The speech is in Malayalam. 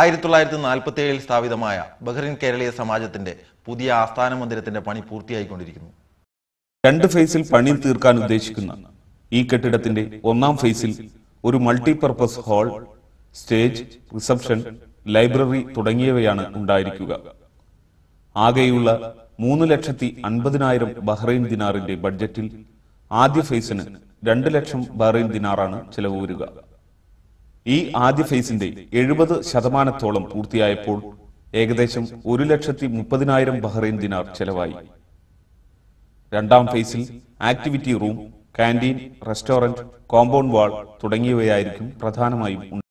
ആയിരത്തി തൊള്ളായിരത്തി നാൽപ്പത്തി ഏഴിൽ സ്ഥാപിതമായ ബഹ്റിൻ കേരളീയ സമാജത്തിന്റെ പുതിയ ആസ്ഥാന മന്ദിരത്തിന്റെ പണി പൂർത്തിയായിക്കൊണ്ടിരിക്കുന്നു രണ്ട് ഫേസിൽ പണി തീർക്കാൻ ഉദ്ദേശിക്കുന്ന ഈ കെട്ടിടത്തിന്റെ ഒന്നാം ഫേസിൽ ഒരു multipurpose hall stage reception library തുടങ്ങിയവയാണ് ഉണ്ടായിരിക്കുക ആകെയുള്ള മൂന്ന് ലക്ഷത്തി അൻപതിനായിരം ബഹ്റൈൻ ദിനാറിന്റെ ബഡ്ജറ്റിൽ ആദ്യ ഫേസിന് രണ്ട് ലക്ഷം ബഹ്റൈൻ ദിനാറാണ് ചെലവ് വരിക ഈ ആദ്യ ഫേസിന്റെ എഴുപത് ശതമാനത്തോളം പൂർത്തിയായപ്പോൾ ഏകദേശം ഒരു ലക്ഷത്തി മുപ്പതിനായിരം ബഹ്റൈൻ ദിനാർ ചെലവായി രണ്ടാം ഫേസിൽ activity room canteen restaurant compound wall തുടങ്ങിയവയായിരിക്കും പ്രധാനമായും